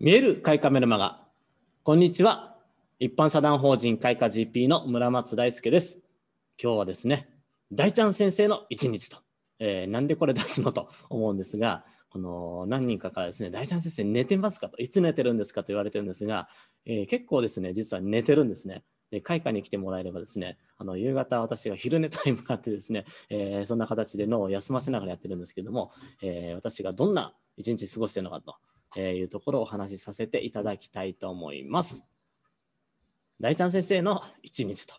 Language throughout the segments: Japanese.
見える開花メルマガ。こんにちは。一般社団法人開花 GP の村松大輔です。今日はですね、大ちゃん先生の一日と、えー、なんでこれ出すのと思うんですが、この何人かからですね、大ちゃん先生寝てますかと、いつ寝てるんですかと言われてるんですが、えー、結構ですね、実は寝てるんですね。で開花に来てもらえればですねあの夕方私が昼寝タイムがあってですね、えー、そんな形で脳を休ませながらやってるんですけども、えー、私がどんな一日過ごしてるのかとえー、いうところをお話しさせていただきたいと思います。大ちゃん先生の一日と。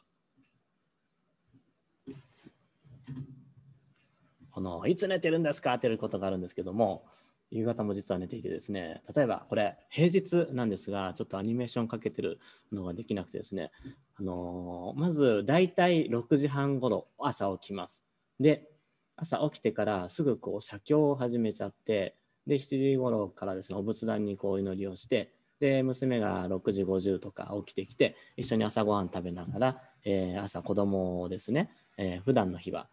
このいつ寝てるんですかっていうことがあるんですけども夕方も実は寝ていてですね例えばこれ平日なんですがちょっとアニメーションかけてるのができなくてですね、あのー、まず大体6時半ごろ朝起きますで朝起きてからすぐこう写経を始めちゃってで、7時頃からですね、お仏壇にこうお祈りをして、で、娘が6時50とか起きてきて、一緒に朝ごはん食べながら、えー、朝子供をですね、えー、普段の日は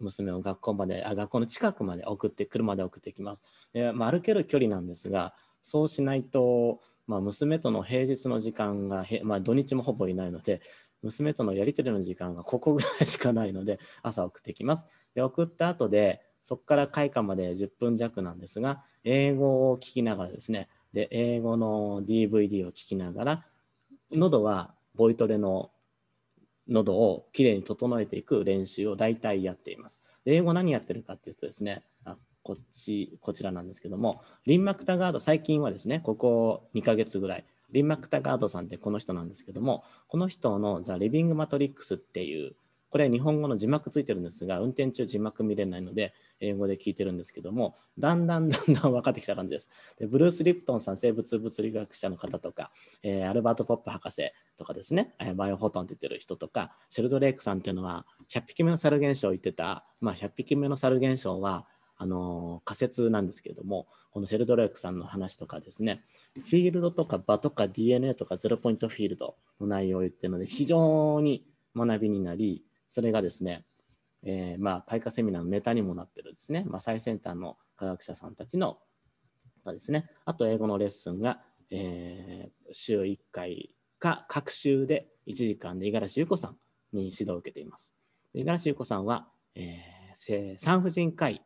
娘を学校まであ学校の近くまで送って車で送ってきます、えまあ、歩ける距離なんですがそうしないと、まあ、娘との平日の時間がまあ、土日もほぼいないので娘とのやり取りの時間がここぐらいしかないので朝送ってきますで送った後でそこから開花まで10分弱なんですが、英語を聞きながらですね、で英語の DVD を聞きながら、喉はボイトレの喉をきれいに整えていく練習を大体やっています。英語何やってるかっていうとですね、あこっち、こちらなんですけども、リンマクタガード、最近はですね、ここ2ヶ月ぐらい、リンマクタガードさんってこの人なんですけども、この人のザ・リビング・マトリックスっていうこれ日本語の字幕ついてるんですが、運転中字幕見れないので、英語で聞いてるんですけども、だんだん だんだん分かってきた感じです。でブルース・リプトンさん、生物物理学者の方とか、えー、アルバート・ポップ博士とかですね、バイオフォトンって言ってる人とか、シェルド・レイクさんっていうのは、100匹目の猿現象を言ってた、まあ、100匹目の猿現象は、あの仮説なんですけれどもこのシェルドレイクさんの話とかですねフィールドとか場とか DNA とかゼロポイントフィールドの内容を言ってるので非常に学びになりそれがですね、えー、まあ、開花セミナーのネタにもなってるですね、まあ、最先端の科学者さんたちのがですね、あと英語のレッスンが、えー、週1回か、各週で1時間で五十嵐優子さんに指導を受けています。五十嵐優子さんは、えー、産婦人科医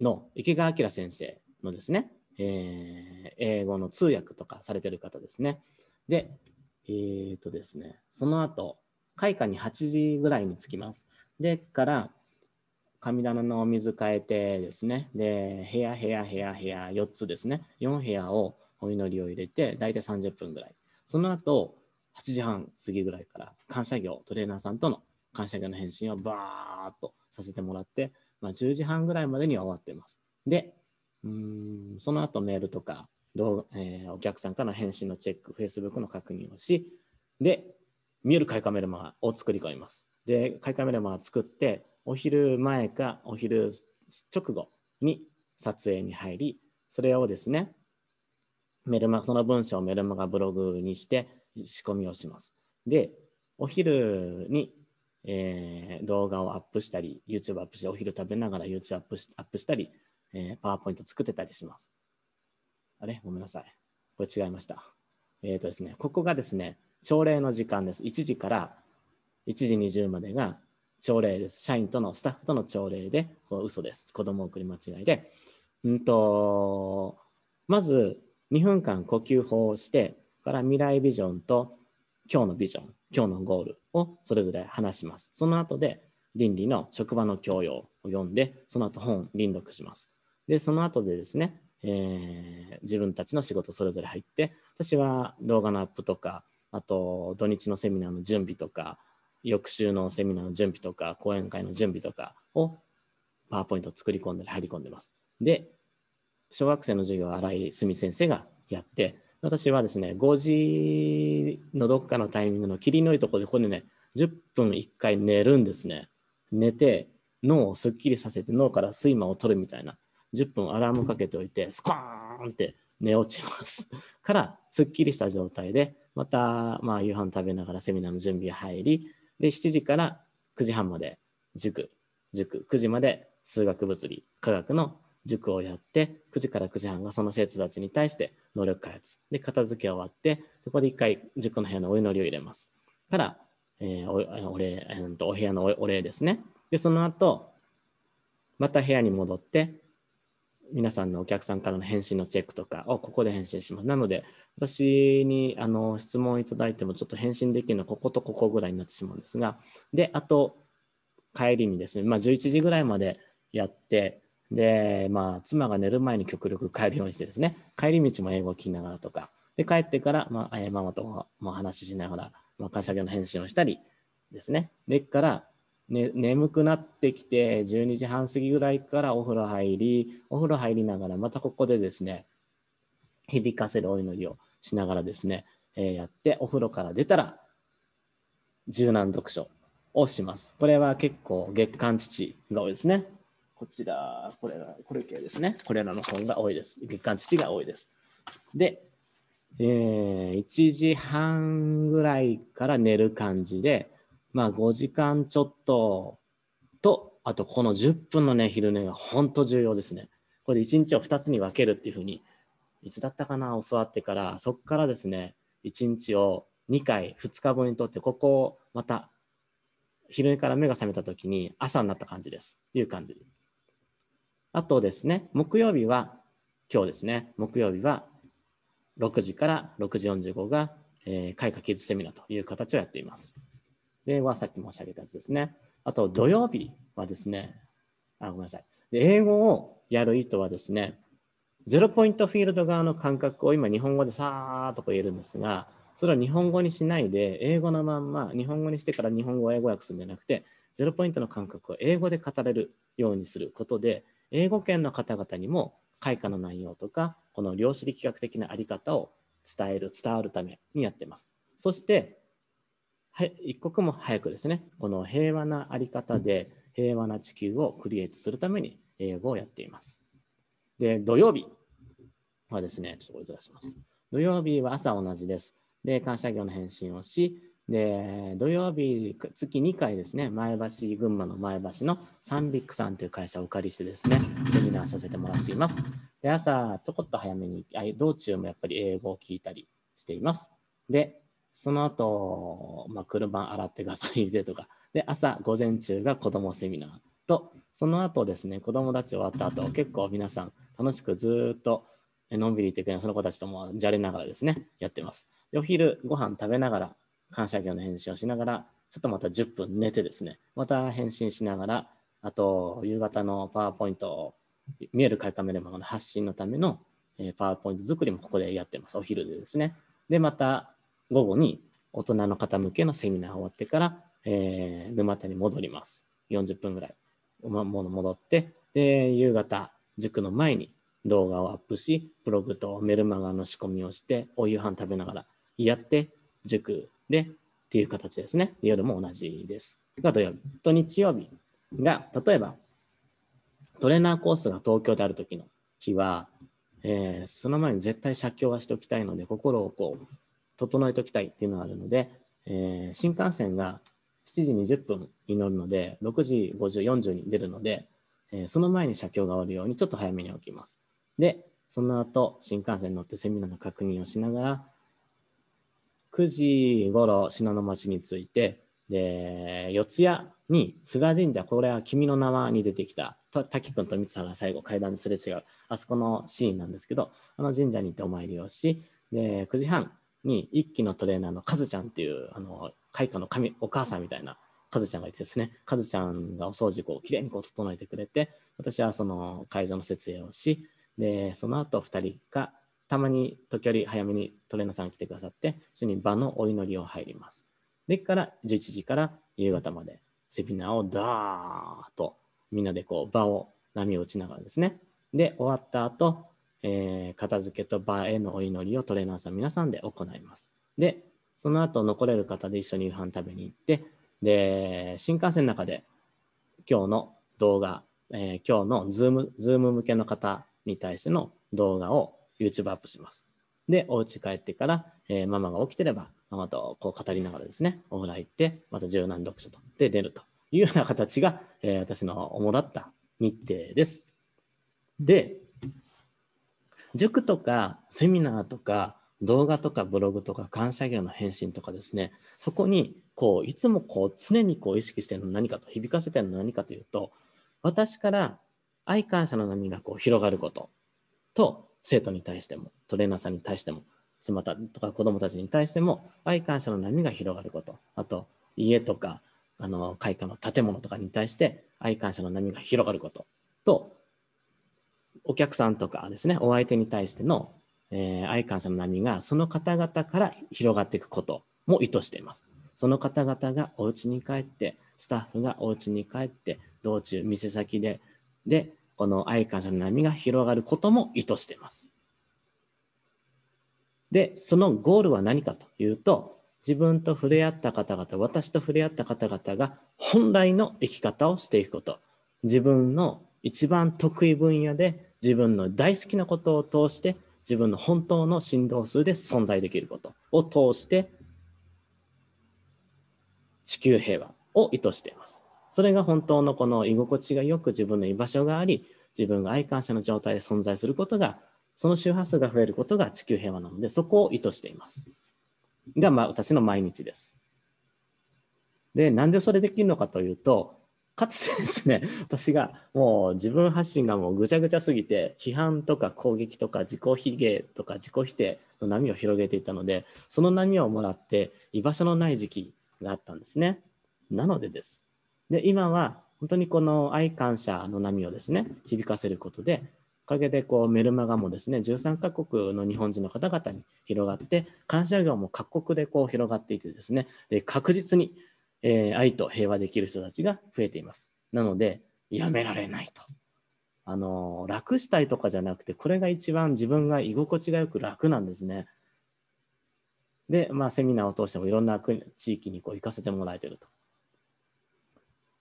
の池川明先生のですね、えー、英語の通訳とかされてる方ですね。で、えっ、とですね、その後、開花に8時ぐらいに着きます。で、から神棚のお水変えてですね、で、部屋、部屋、部屋、部屋、4つですね、4部屋をお祈りを入れて、大体30分ぐらい。その後、8時半過ぎぐらいから、感謝業、トレーナーさんとの感謝業の返信をバーっとさせてもらって、まあ、10時半ぐらいまでには終わってます。で、うんその後メールとか動画、えー、お客さんからの返信のチェック、Facebook の確認をし、で、見える貝カメラマを作り込みます。で、貝カメラマ作って、お昼前かお昼直後に撮影に入り、それをですね、メルマ、その文章をメルマガブログにして仕込みをします。で、お昼に、えー、動画をアップしたり、YouTube アップして、お昼食べながら YouTube アップしアップしたり、えー、パワーポイント作ってたりします。あれごめんなさい。これ違いました。えっ、ー、とですね、ここがですね、朝礼の時間です。1時から1時20までが朝礼です。社員との、スタッフとの朝礼で、こう嘘です。子供送り間違いで。うんと、まず2分間呼吸法をして、から未来ビジョンと今日のビジョン、今日のゴールをそれぞれ話します。その後で倫理の職場の教養を読んで、その後本を輪読します。で、その後でですね、えー、自分たちの仕事それぞれ入って、私は動画のアップとか、あと土日のセミナーの準備とか、翌週のセミナーの準備とか、講演会の準備とかをパワーポイントを作り込んだり貼り込んでます。で、小学生の授業は荒井澄先生がやって、私はですね、5時のどっかのタイミングの霧のいいところで、ここでね、10分1回寝るんですね。寝て、脳をすっきりさせて、脳から睡魔を取るみたいな、10分アラームかけておいて、スコーンって寝落ちます。から、すっきりした状態で、また、まあ、夕飯食べながらセミナーの準備が入り、で、7時から9時半まで塾、塾、9時まで数学物理、科学の塾をやって、9時から9時半がその生徒たちに対して能力開発。で、片付け終わって、ここで一回塾の部屋のお祈りを入れます。から、えー、おお礼、えー、お部屋のお礼ですね。で、その後、また部屋に戻って、皆さんのお客さんからの返信のチェックとかをここで返信します。なので、私にあの質問いただいてもちょっと返信できるのはこことここぐらいになってしまうんですが、で、あと帰りにですね、まあ、11時ぐらいまでやって、で、まあ、妻が寝る前に極力帰るようにしてですね、帰り道も英語を聞きながらとか、で、帰ってから、まあ、ママとも話ししながら、まあ、感謝業の返信をしたりですね、でから、ね、眠くなってきて12時半過ぎぐらいからお風呂入りお風呂入りながらまたここでですね響かせるお祈りをしながらですね、えー、やってお風呂から出たら柔軟読書をしますこれは結構月刊父が多いですねこちらこれらこれ系ですねこれらの本が多いです月刊父が多いですで、えー、1時半ぐらいから寝る感じでまあ5時間ちょっとと、あとこの10分のね、昼寝が本当重要ですね。これで1日を2つに分けるっていうふうに、いつだったかな、教わってから、そこからですね、1日を2回、2日分にとって、ここをまた昼寝から目が覚めたときに朝になった感じです。いう感じ。あとですね、木曜日は、今日ですね、木曜日は6時から6時45が、えー、開花キッズセミナーという形をやっています。ではさっき申し上げたやつですね。あと土曜日はですね、あ、ごめんなさい。で英語をやる意図はですね、ゼロポイントフィールド側の感覚を今日本語でさーっとこう言えるんですが、それを日本語にしないで、英語のまんま、日本語にしてから日本語を英語訳するんじゃなくて、ゼロポイントの感覚を英語で語れるようにすることで、英語圏の方々にも開花の内容とか、この量子力学的なあり方を伝える、伝わるためにやってます。そして、はい、一刻も早くですね、この平和なあり方で平和な地球をクリエイトするために英語をやっています。で、土曜日はですね、ちょっとおずらします。土曜日は朝同じです。で、感謝業の返信をし、で、土曜日、月2回ですね、前橋、群馬の前橋のサンビックさんという会社をお借りしてですね、セミナーさせてもらっています。で、朝、ちょこっと早めに、道中もやっぱり英語を聞いたりしています。で、その後、まあ、車洗ってガソリン入れてとか、で、朝、午前中が子供セミナーと、その後ですね、子供たち終わった後、結構皆さん楽しくずっとのんびりていくか、その子たちともじゃれながらですね、やってます。お昼ご飯食べながら、感謝業の返信をしながら、ちょっとまた10分寝てですね、また返信しながら、あと、夕方のパワーポイントを、見える会カメラマンの発信のためのパワーポイント作りもここでやってます。お昼でですね。で、また、午後に大人の方向けのセミナー終わってから、えー、沼田に戻ります。40分ぐらい。ま、もの戻って、で、夕方、塾の前に動画をアップし、ブログとメルマガの仕込みをして、お夕飯食べながらやって、塾でっていう形ですね。夜も同じです。が土曜日。と日曜日が、例えば、トレーナーコースが東京である時の日は、えー、その前に絶対写経はしておきたいので、心をこう、整えておきたいっていうのがあるので、えー、新幹線が7時20分に乗るので、6時50、40に出るので、えー、その前に車経が終わるようにちょっと早めに起きます。で、その後、新幹線に乗ってセミナーの確認をしながら、9時頃、信濃町に着いて、で、四谷に菅神社、これは君の名はに出てきた、滝君と三さんが最後階段ですれ違う、あそこのシーンなんですけど、あの神社に行ってお参りをし、で、9時半、に一期のトレーナーのカズちゃんっていうあの開花の神お母さんみたいなカズちゃんがいてですねカズちゃんがお掃除をきれいにこう整えてくれて私はその会場の設営をしでその後2人がたまに時折早めにトレーナーさんが来てくださって一緒に場のお祈りを入りますでから11時から夕方までセミナーをダーッとみんなでこう場を波打ちながらですねで終わった後えー、片付けと場へのお祈りをトレーナーさん皆さんで行います。で、その後残れる方で一緒に夕飯食べに行って、で、新幹線の中で今日の動画、えー、今日のズーム、ズーム向けの方に対しての動画を YouTube アップします。で、お家帰ってから、えー、ママが起きてれば、ママとこう語りながらですね、お風呂行って、また柔軟読書と、で出るというような形が、えー、私の主だった日程です。で、塾とかセミナーとか動画とかブログとか感謝業の返信とかですね、そこにこういつもこう常にこう意識してるの何かと響かせてるの何かというと、私から愛感謝の波がこう広がることと生徒に対してもトレーナーさんに対しても妻とか子供たちに対しても愛感謝の波が広がることあと家とかあの会館の建物とかに対して愛感謝の波が広がることとお客さんとかですね、お相手に対しての、えー、愛感謝の波が、その方々から広がっていくことも意図しています。その方々がお家に帰って、スタッフがお家に帰って、道中、店先で、で、この愛感謝の波が広がることも意図しています。で、そのゴールは何かというと、自分と触れ合った方々、私と触れ合った方々が本来の生き方をしていくこと。自分の一番得意分野で自分の大好きなことを通して自分の本当の振動数で存在できることを通して地球平和を意図しています。それが本当のこの居心地がよく自分の居場所があり自分が愛感謝の状態で存在することがその周波数が増えることが地球平和なのでそこを意図しています。が、まあ、私の毎日です。で、なんでそれできるのかというと、かつてですね、私がもう自分発信がもうぐちゃぐちゃすぎて、批判とか攻撃とか自己卑下とか自己否定の波を広げていたので、その波をもらって居場所のない時期があったんですね。なのでです。で、今は本当にこの愛感謝の波をですね、響かせることで、おかげでこうメルマガもですね、13カ国の日本人の方々に広がって、感謝業も各国でこう広がっていてですね、で確実にえー、愛と平和できる人たちが増えています。なので、やめられないと。あのー、楽したいとかじゃなくて、これが一番自分が居心地がよく楽なんですね。で、まあ、セミナーを通してもいろんな地域にこう行かせてもらえてると。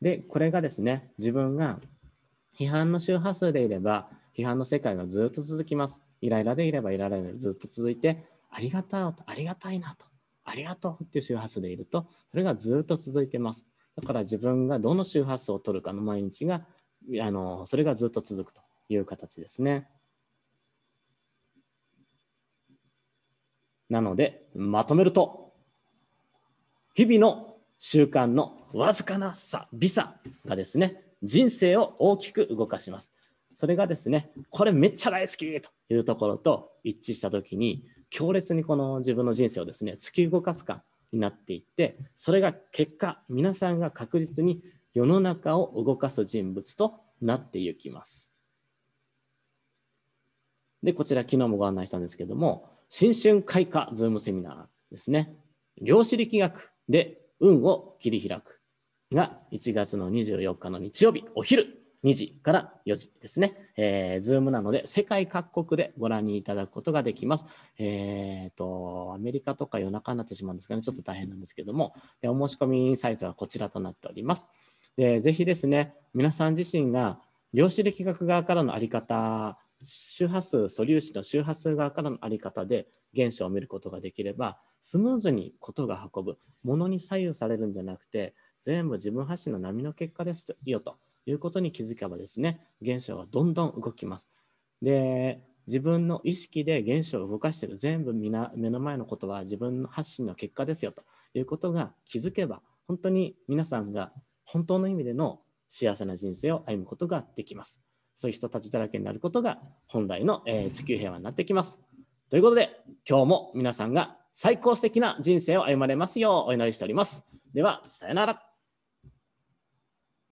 で、これがですね、自分が批判の周波数でいれば、批判の世界がずっと続きます。イライラでいればイライラでずっと続いて、ありがたい、ありがたいなと。ありがとうっていう周波数でいると、それがずっと続いてます。だから自分がどの周波数を取るかの毎日が、あのそれがずっと続くという形ですね。なので、まとめると、日々の習慣のわずかな差、微差がですね、人生を大きく動かします。それがですね、これめっちゃ大好きというところと一致したときに、強烈にこの自分の人生をですね突き動かすかになっていってそれが結果皆さんが確実に世の中を動かす人物となっていきます。で、こちら昨日もご案内したんですけども、新春開花ズームセミナーですね。量子力学で運を切り開くが1月の24日の日曜日お昼2時から4時ですね、えー、Zoom なので世界各国でご覧にいただくことができます。えっ、ー、と、アメリカとか夜中になってしまうんですかね、ちょっと大変なんですけども、でお申し込みサイトはこちらとなっております。でぜひですね、皆さん自身が量子力学側からの在り方、周波数、素粒子の周波数側からの在り方で現象を見ることができれば、スムーズにことが運ぶ、ものに左右されるんじゃなくて、全部自分発信の波の結果ですよと。いうことに気づけばですね、現象はどんどん動きます。で、自分の意識で現象を動かしてる全部皆目の前のことは自分の発信の結果ですよということが気づけば本当に皆さんが本当の意味での幸せな人生を歩むことができます。そういう人たちだらけになることが本来の、え地球平和になってきます。ということで今日も皆さんが最高素敵な人生を歩まれますようお祈りしております。ではさよなら。